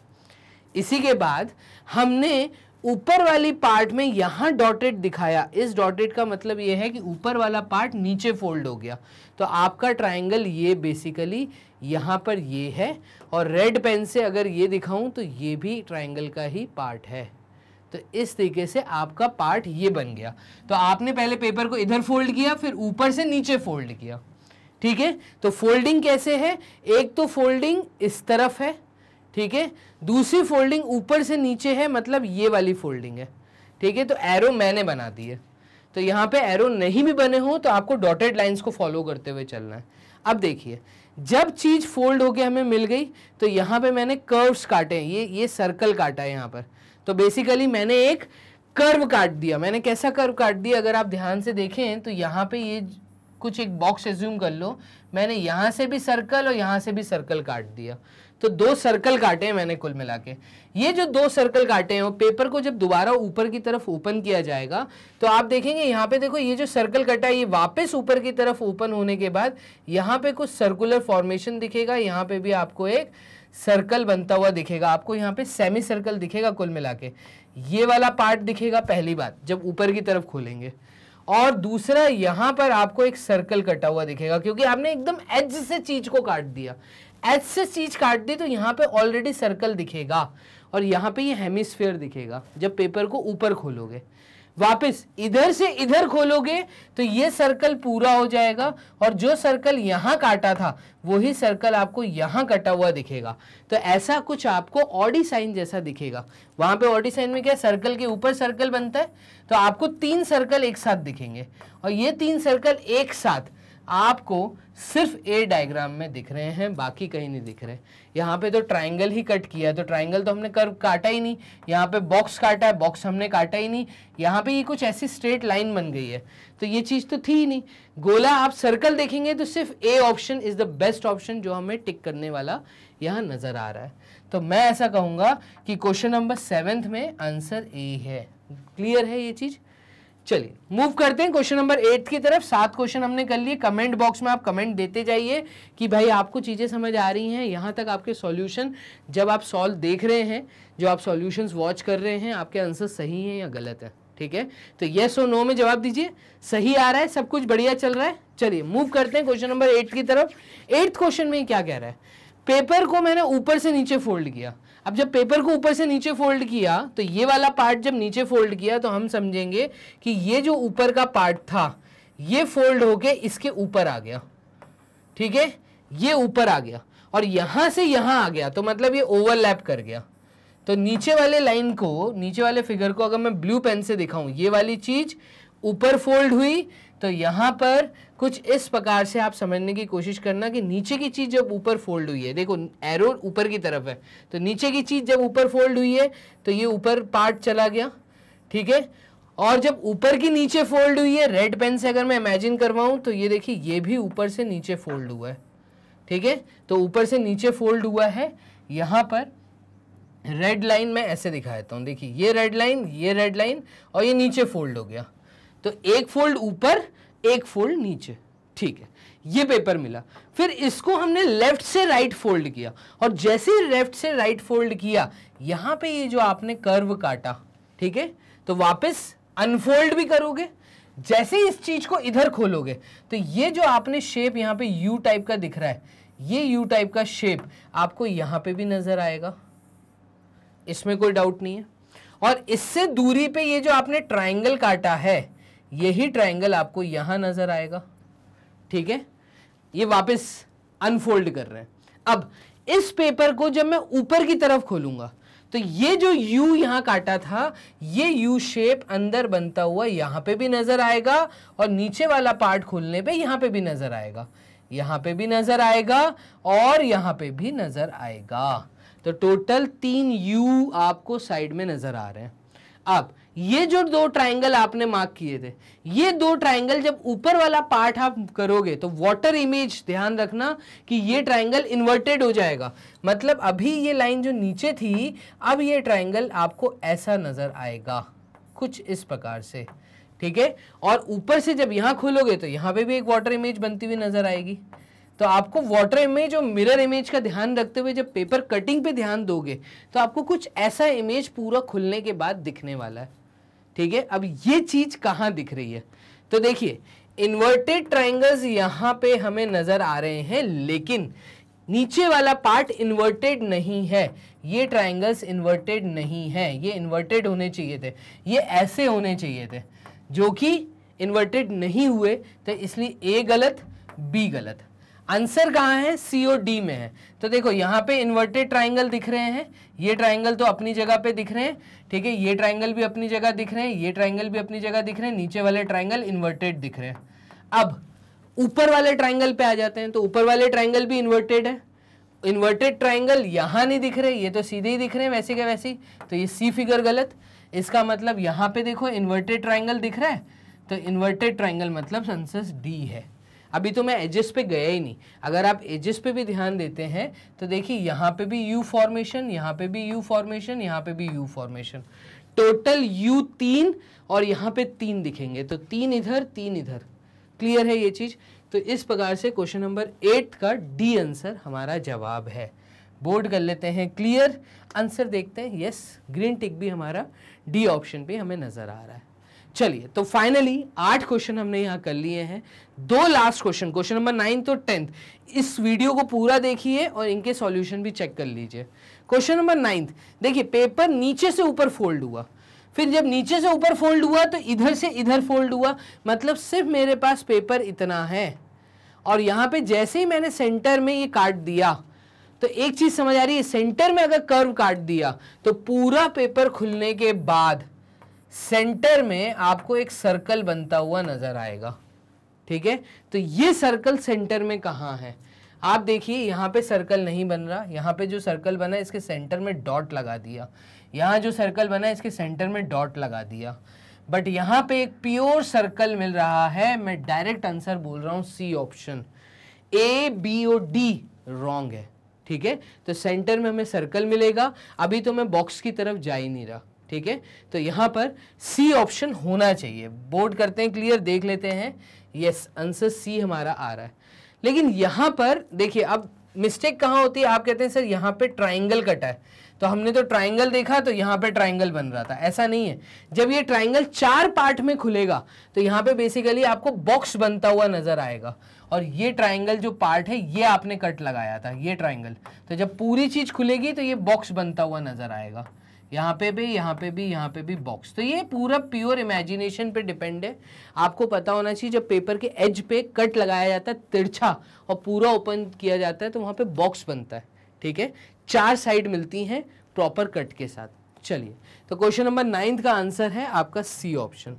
इसी के बाद हमने ऊपर वाली पार्ट में यहाँ डॉटेड दिखाया इस डॉटेड का मतलब ये है कि ऊपर वाला पार्ट नीचे फोल्ड हो गया तो आपका ट्राइंगल ये बेसिकली यहाँ पर ये है और रेड पेन से अगर ये दिखाऊं तो ये भी ट्राइंगल का ही पार्ट है तो इस तरीके से आपका पार्ट ये बन गया तो आपने पहले पेपर को इधर फोल्ड किया फिर ऊपर से नीचे फोल्ड किया ठीक है तो फोल्डिंग कैसे है एक तो फोल्डिंग इस तरफ है ठीक है दूसरी फोल्डिंग ऊपर से नीचे है मतलब ये वाली फोल्डिंग है ठीक है तो एरो मैंने बना दी है तो यहाँ पे एरो नहीं भी बने हों तो आपको डॉटेड लाइंस को फॉलो करते हुए चलना है अब देखिए जब चीज़ फोल्ड होके हमें मिल गई तो यहाँ पे मैंने कर्व्स काटे ये ये सर्कल काटा है यहाँ पर तो बेसिकली मैंने एक कर्व काट दिया मैंने कैसा कर्व काट दिया अगर आप ध्यान से देखें तो यहाँ पे ये कुछ एक बॉक्स एज्यूम कर लो मैंने यहां से भी सर्कल और यहां से भी सर्कल काट दिया तो दो सर्कल काटे हैं मैंने कुल मिला के ये जो दो सर्कल काटे हैं पेपर को जब दोबारा ऊपर की तरफ ओपन किया जाएगा तो आप देखेंगे यहाँ पे देखो ये जो सर्कल कटा है ये वापस ऊपर की तरफ ओपन होने के बाद यहाँ पे कुछ सर्कुलर फॉर्मेशन दिखेगा यहाँ पे भी आपको एक सर्कल बनता हुआ दिखेगा आपको यहाँ पे सेमी सर्कल दिखेगा कुल मिला के ये वाला पार्ट दिखेगा पहली बार जब ऊपर की तरफ खोलेंगे और दूसरा यहाँ पर आपको एक सर्कल कटा हुआ दिखेगा क्योंकि आपने एकदम एज से चीज को काट दिया एच से चीज़ काट दी तो यहाँ पे ऑलरेडी सर्कल दिखेगा और यहाँ पे ये यह हेमिस्फेयर दिखेगा जब पेपर को ऊपर खोलोगे वापस इधर से इधर खोलोगे तो ये सर्कल पूरा हो जाएगा और जो सर्कल यहाँ काटा था वही सर्कल आपको यहाँ कटा हुआ दिखेगा तो ऐसा कुछ आपको ऑडी साइन जैसा दिखेगा वहाँ पे ऑडी साइन में क्या सर्कल के ऊपर सर्कल बनता है तो आपको तीन सर्कल एक साथ दिखेंगे और ये तीन सर्कल एक साथ आपको सिर्फ ए डायग्राम में दिख रहे हैं बाकी कहीं नहीं दिख रहे यहाँ पे तो ट्राइंगल ही कट किया है तो ट्राइंगल तो हमने कर काटा ही नहीं यहाँ पे बॉक्स काटा है बॉक्स हमने काटा ही नहीं यहाँ पे ये कुछ ऐसी स्ट्रेट लाइन बन गई है तो ये चीज़ तो थी ही नहीं गोला आप सर्कल देखेंगे तो सिर्फ A option is the best option जो हमें टिक करने वाला यहाँ नज़र आ रहा है तो मैं ऐसा कहूँगा कि क्वेश्चन नंबर सेवेंथ में आंसर ए है क्लियर है ये चीज़ चलिए मूव करते हैं क्वेश्चन नंबर एट की तरफ सात क्वेश्चन हमने कर लिए कमेंट बॉक्स में आप कमेंट देते जाइए कि भाई आपको चीज़ें समझ आ रही हैं यहाँ तक आपके सॉल्यूशन जब आप सॉल्व देख रहे हैं जो आप सॉल्यूशंस वॉच कर रहे हैं आपके आंसर सही हैं या गलत है ठीक है तो येस और नो में जवाब दीजिए सही आ रहा है सब कुछ बढ़िया चल रहा है चलिए मूव करते हैं क्वेश्चन नंबर एट की तरफ एट्थ क्वेश्चन में क्या कह रहा है पेपर को मैंने ऊपर से नीचे फोल्ड किया अब जब पेपर को ऊपर से नीचे फोल्ड किया तो ये वाला पार्ट जब नीचे फोल्ड किया तो हम समझेंगे कि ये जो ऊपर का पार्ट था ये फोल्ड होके इसके ऊपर आ गया ठीक है ये ऊपर आ गया और यहां से यहाँ आ गया तो मतलब ये ओवरलैप कर गया तो नीचे वाले लाइन को नीचे वाले फिगर को अगर मैं ब्लू पेन से दिखाऊं ये वाली चीज़ ऊपर फोल्ड हुई तो यहाँ पर कुछ इस प्रकार से आप समझने की कोशिश करना कि नीचे की चीज़ जब ऊपर फोल्ड हुई है देखो एरो ऊपर की तरफ है तो नीचे की चीज़ जब ऊपर फोल्ड हुई है तो ये ऊपर पार्ट चला गया ठीक है और जब ऊपर की नीचे फोल्ड हुई है रेड पेन से अगर मैं इमेजिन करवाऊँ तो ये देखिए ये भी ऊपर से नीचे फोल्ड हुआ है ठीक है तो ऊपर से नीचे फोल्ड हुआ है यहाँ पर रेड लाइन मैं ऐसे दिखा देता हूँ देखिए ये रेड लाइन ये रेड लाइन और ये नीचे फोल्ड हो गया तो एक फोल्ड ऊपर एक फोल्ड नीचे ठीक है ये पेपर मिला फिर इसको हमने लेफ्ट से राइट फोल्ड किया और जैसे ही लेफ्ट से राइट फोल्ड किया यहां पे ये जो आपने कर्व काटा ठीक है तो वापस अनफोल्ड भी करोगे जैसे ही इस चीज़ को इधर खोलोगे तो ये जो आपने शेप यहां पे यू टाइप का दिख रहा है ये यू टाइप का शेप आपको यहां पे भी नज़र आएगा इसमें कोई डाउट नहीं है और इससे दूरी पे ये जो आपने ट्राइंगल काटा है यही ट्राइंगल आपको यहां नज़र आएगा ठीक है ये वापस अनफोल्ड कर रहे हैं अब इस पेपर को जब मैं ऊपर की तरफ खोलूंगा तो ये जो U यहां काटा था ये U शेप अंदर बनता हुआ यहां पे भी नज़र आएगा और नीचे वाला पार्ट खोलने पे यहां पे भी नज़र आएगा यहां पे भी नज़र आएगा और यहां पे भी नज़र आएगा तो टोटल तीन U आपको साइड में नज़र आ रहे हैं अब ये जो दो ट्राइंगल आपने मार्क किए थे ये दो ट्राइंगल जब ऊपर वाला पार्ट आप करोगे तो वाटर इमेज ध्यान रखना कि ये ट्राइंगल इन्वर्टेड हो जाएगा मतलब अभी ये लाइन जो नीचे थी अब ये ट्राइंगल आपको ऐसा नज़र आएगा कुछ इस प्रकार से ठीक है और ऊपर से जब यहाँ खोलोगे तो यहाँ पे भी एक वाटर इमेज बनती हुई नज़र आएगी तो आपको वाटर इमेज और मिरर इमेज का ध्यान रखते हुए जब पेपर कटिंग पे ध्यान दोगे तो आपको कुछ ऐसा इमेज पूरा खुलने के बाद दिखने वाला है ठीक है अब ये चीज कहाँ दिख रही है तो देखिए इन्वर्टेड ट्राइंगल्स यहाँ पे हमें नजर आ रहे हैं लेकिन नीचे वाला पार्ट इन्वर्टेड नहीं है ये ट्राइंगल्स इन्वर्टेड नहीं है ये इन्वर्टेड होने चाहिए थे ये ऐसे होने चाहिए थे जो कि इन्वर्टेड नहीं हुए तो इसलिए ए गलत बी गलत आंसर कहाँ है सी ओ डी में है तो देखो यहाँ पे इन्वर्टेड ट्राइंगल दिख रहे हैं ये ट्राइंगल तो अपनी जगह पे दिख रहे हैं ठीक है ये ट्राइंगल भी अपनी जगह दिख रहे हैं ये ट्राइंगल भी अपनी जगह दिख रहे हैं नीचे वाले ट्राइंगल इन्वर्टेड दिख रहे हैं अब ऊपर वाले ट्राइंगल पे आ जाते हैं तो ऊपर वाले ट्राइंगल भी इन्वर्टेड है इन्वर्टेड ट्राइंगल यहाँ नहीं दिख रहे ये तो सीधे ही दिख रहे हैं वैसे क्या वैसे तो ये सी फिगर गलत इसका मतलब यहाँ पे देखो इन्वर्टेड ट्राइंगल दिख रहा है तो इन्वर्टेड ट्राइंगल मतलब सेंसस डी है अभी तो मैं एजेस पे गया ही नहीं अगर आप एजेस पे भी ध्यान देते हैं तो देखिए यहाँ पे भी यू फॉर्मेशन यहाँ पे भी यू फॉर्मेशन यहाँ पे भी यू फॉर्मेशन टोटल यू तीन और यहाँ पे तीन दिखेंगे तो तीन इधर तीन इधर क्लियर है ये चीज़ तो इस प्रकार से क्वेश्चन नंबर एट का डी आंसर हमारा जवाब है बोर्ड कर लेते हैं क्लियर आंसर देखते हैं यस ग्रीन टिक भी हमारा डी ऑप्शन पे हमें नज़र आ रहा है चलिए तो फाइनली आठ क्वेश्चन हमने यहाँ कर लिए हैं दो last question question number ninth और टेंथ इस वीडियो को पूरा देखिए और इनके सॉल्यूशन भी चेक कर लीजिए क्वेश्चन नंबर नाइन्थ देखिए पेपर नीचे से ऊपर फोल्ड हुआ फिर जब नीचे से ऊपर फोल्ड हुआ तो इधर से इधर फोल्ड हुआ मतलब सिर्फ मेरे पास पेपर इतना है और यहाँ पे जैसे ही मैंने सेंटर में ये काट दिया तो एक चीज़ समझ आ रही है सेंटर में अगर कर्व काट दिया तो पूरा पेपर खुलने के बाद सेंटर में आपको एक सर्कल बनता हुआ नजर आएगा ठीक है तो ये सर्कल सेंटर में कहाँ है आप देखिए यहाँ पे सर्कल नहीं बन रहा यहाँ पे जो सर्कल बना इसके सेंटर में डॉट लगा दिया यहाँ जो सर्कल बना इसके सेंटर में डॉट लगा दिया बट यहाँ पे एक प्योर सर्कल मिल रहा है मैं डायरेक्ट आंसर बोल रहा हूँ C option A B or D wrong है ठीक है तो सेंटर में हमें सर्कल मिलेगा अभी तो मैं बॉक्स की तरफ जा ही नहीं रहा ठीक है तो यहाँ पर सी ऑप्शन होना चाहिए बोर्ड करते हैं क्लियर देख लेते हैं यस आंसर सी हमारा आ रहा है लेकिन यहाँ पर देखिए अब मिस्टेक कहाँ होती है आप कहते हैं सर यहाँ पे ट्राइंगल कटा है तो हमने तो ट्राइंगल देखा तो यहाँ पे ट्राइंगल बन रहा था ऐसा नहीं है जब ये ट्राइंगल चार पार्ट में खुलेगा तो यहाँ पे बेसिकली आपको बॉक्स बनता हुआ नजर आएगा और ये ट्राइंगल जो पार्ट है ये आपने कट लगाया था ये ट्राइंगल तो जब पूरी चीज खुलेगी तो ये बॉक्स बनता हुआ नजर आएगा यहाँ पे भी यहाँ पे भी यहाँ पे भी बॉक्स तो ये पूरा प्योर इमेजिनेशन पे डिपेंड है आपको पता होना चाहिए जब पेपर के एज पे कट लगाया जाता है तिरछा और पूरा ओपन किया जाता है तो वहाँ पे बॉक्स बनता है ठीक है चार साइड मिलती हैं प्रॉपर कट के साथ चलिए तो क्वेश्चन नंबर नाइन्थ का आंसर है आपका सी ऑप्शन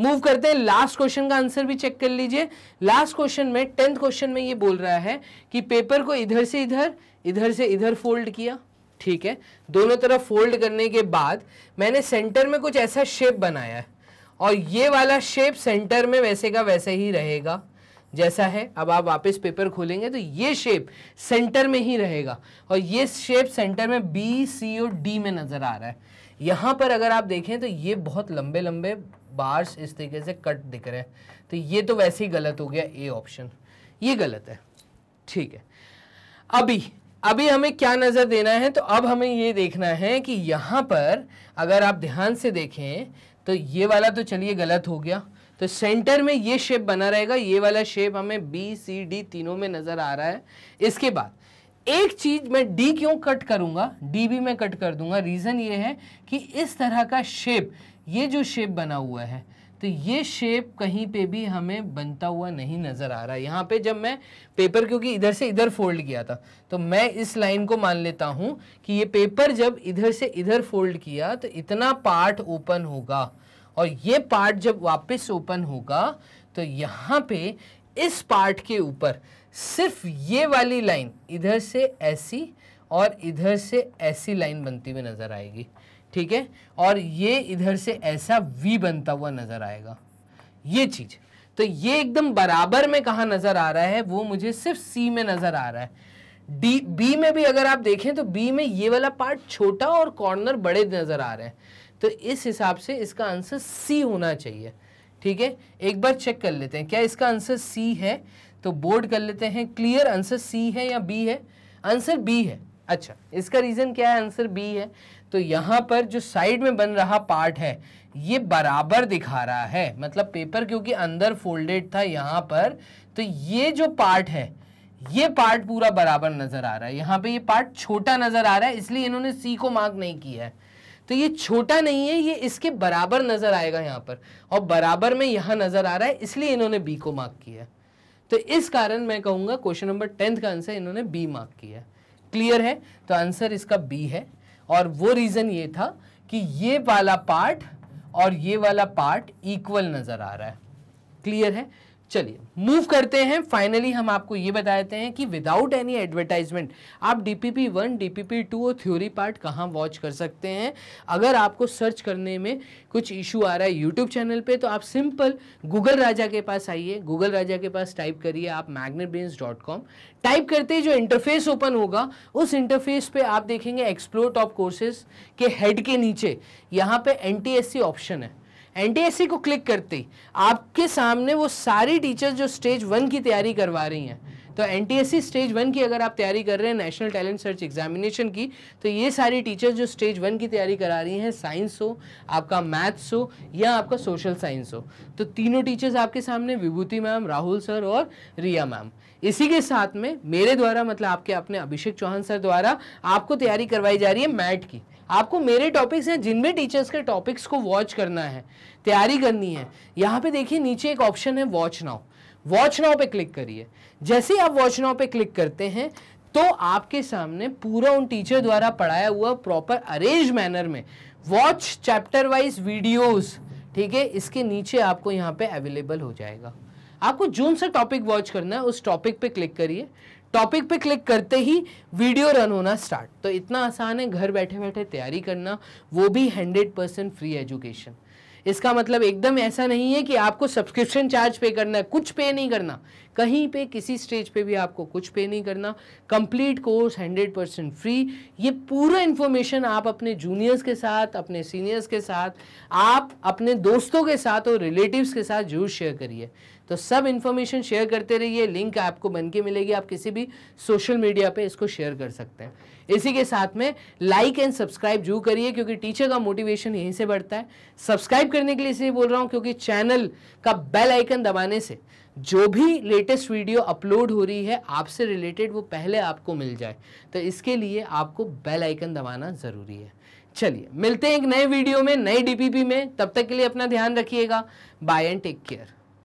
मूव करते हैं लास्ट क्वेश्चन का आंसर भी चेक कर लीजिए लास्ट क्वेश्चन में टेंथ क्वेश्चन में ये बोल रहा है कि पेपर को इधर से इधर इधर से इधर फोल्ड किया ठीक है दोनों तरफ फोल्ड करने के बाद मैंने सेंटर में कुछ ऐसा शेप बनाया है और ये वाला शेप सेंटर में वैसे का वैसे ही रहेगा जैसा है अब आप वापस पेपर खोलेंगे तो ये शेप सेंटर में ही रहेगा और ये शेप सेंटर में बी सी और डी में नज़र आ रहा है यहाँ पर अगर आप देखें तो ये बहुत लंबे लंबे बार्स इस तरीके से कट दिख रहे हैं तो ये तो वैसे ही गलत हो गया ए ऑप्शन ये गलत है ठीक है अभी अभी हमें क्या नज़र देना है तो अब हमें ये देखना है कि यहाँ पर अगर आप ध्यान से देखें तो ये वाला तो चलिए गलत हो गया तो सेंटर में ये शेप बना रहेगा ये वाला शेप हमें बी सी डी तीनों में नज़र आ रहा है इसके बाद एक चीज मैं डी क्यों कट करूंगा डी भी मैं कट कर दूंगा रीज़न ये है कि इस तरह का शेप ये जो शेप बना हुआ है तो ये शेप कहीं पे भी हमें बनता हुआ नहीं नज़र आ रहा है यहाँ पे जब मैं पेपर क्योंकि इधर से इधर फोल्ड किया था तो मैं इस लाइन को मान लेता हूँ कि ये पेपर जब इधर से इधर फोल्ड किया तो इतना पार्ट ओपन होगा और ये पार्ट जब वापस ओपन होगा तो यहाँ पे इस पार्ट के ऊपर सिर्फ ये वाली लाइन इधर से ऐसी और इधर से ऐसी लाइन बनती हुई नज़र आएगी ठीक है और ये इधर से ऐसा वी बनता हुआ नज़र आएगा ये चीज़ तो ये एकदम बराबर में कहाँ नज़र आ रहा है वो मुझे सिर्फ सी में नज़र आ रहा है डी बी में भी अगर आप देखें तो बी में ये वाला पार्ट छोटा और कॉर्नर बड़े नज़र आ रहे हैं तो इस हिसाब से इसका आंसर सी होना चाहिए ठीक है एक बार चेक कर लेते हैं क्या इसका आंसर सी है तो बोर्ड कर लेते हैं क्लियर आंसर सी है या बी है आंसर बी है अच्छा इसका रीज़न क्या है आंसर बी है तो यहाँ पर जो साइड में बन रहा पार्ट है ये बराबर दिखा रहा है मतलब पेपर क्योंकि अंदर फोल्डेड था यहाँ पर तो ये जो पार्ट है ये पार्ट पूरा बराबर नज़र आ रहा है यहाँ पे ये पार्ट छोटा नज़र आ रहा है इसलिए इन्होंने सी को मार्क नहीं किया है तो ये छोटा नहीं है ये इसके बराबर नज़र आएगा यहाँ पर और बराबर में यहाँ नज़र आ रहा है इसलिए इन्होंने बी को मार्क किया तो इस कारण मैं कहूँगा क्वेश्चन नंबर टेंथ का आंसर इन्होंने बी मार्क किया क्लियर है तो आंसर इसका बी है और वो रीज़न ये था कि ये वाला पार्ट और ये वाला पार्ट इक्वल नज़र आ रहा है क्लियर है चलिए मूव करते हैं फाइनली हम आपको ये बताते हैं कि विदाउट एनी एडवर्टाइजमेंट आप D P P one D P P two और थ्योरी पार्ट कहाँ वॉच कर सकते हैं अगर आपको सर्च करने में कुछ इशू आ रहा है यूट्यूब चैनल पे तो आप सिंपल गूगल राजा के पास आइए गूगल राजा के पास टाइप करिए आप मैग्नेटब्रेन्स डॉट कॉम टाइप करते ही जो इंटरफेस ओपन होगा उस इंटरफेस पे आप देखेंगे एक्सप्लोर टॉप कोर्सेज के हेड के नीचे यहाँ पे N T S C option है एनटीएससी को क्लिक करते ही आपके सामने वो सारी टीचर्स जो स्टेज वन की तैयारी करवा रही हैं तो एनटीएससी स्टेज वन की अगर आप तैयारी कर रहे हैं नेशनल टैलेंट सर्च एग्जामिनेशन की तो ये सारी टीचर्स जो स्टेज वन की तैयारी करा रही हैं साइंस हो आपका मैथ्स हो या आपका सोशल साइंस हो तो तीनों टीचर्स आपके सामने विभूति मैम राहुल सर और रिया मैम इसी के साथ में मेरे द्वारा मतलब आपके अपने अभिषेक चौहान सर द्वारा आपको तैयारी करवाई जा रही है मैट की आपको मेरे टॉपिक्स हैं जिनमें टीचर्स के टॉपिक्स को वॉच करना है तैयारी करनी है यहाँ पे देखिए नीचे एक ऑप्शन है वॉच नाउ वॉच नाउ पे क्लिक करिए जैसे ही आप वॉच नाउ पे क्लिक करते हैं तो आपके सामने पूरा उन टीचर द्वारा पढ़ाया हुआ प्रॉपर अरेंज मैनर में वॉच चैप्टर वाइज वीडियोज ठीक है इसके नीचे आपको यहाँ पे अवेलेबल हो जाएगा आपको जो से टॉपिक वॉच करना है उस टॉपिक पे क्लिक करिए टॉपिक पे क्लिक करते ही वीडियो रन होना स्टार्ट तो इतना आसान है घर बैठे बैठे तैयारी करना वो भी हंड्रेड परसेंट फ्री एजुकेशन इसका मतलब एकदम ऐसा नहीं है कि आपको सब्सक्रिप्शन चार्ज पे करना है कुछ पे नहीं करना कहीं पे किसी स्टेज पे भी आपको कुछ पे नहीं करना कंप्लीट कोर्स 100 परसेंट फ्री ये पूरा इन्फॉर्मेशन आप अपने जूनियर्स के साथ अपने सीनियर्स के साथ आप अपने दोस्तों के साथ और रिलेटिव्स के साथ जरूर शेयर करिए तो सब इन्फॉर्मेशन शेयर करते रहिए लिंक आपको बन के मिलेगी आप किसी भी सोशल मीडिया पर इसको शेयर कर सकते हैं इसी के साथ में लाइक एंड सब्सक्राइब जरूर करिए क्योंकि टीचर का मोटिवेशन यहीं से बढ़ता है सब्सक्राइब करने के लिए इसलिए बोल रहा हूँ क्योंकि चैनल का बेल आइकन दबाने से जो भी लेटेस्ट वीडियो अपलोड हो रही है आपसे रिलेटेड वो पहले आपको मिल जाए तो इसके लिए आपको बेल आइकन दबाना ज़रूरी है चलिए मिलते हैं एक नए वीडियो में नए डीपीपी में तब तक के लिए अपना ध्यान रखिएगा बाय एंड टेक केयर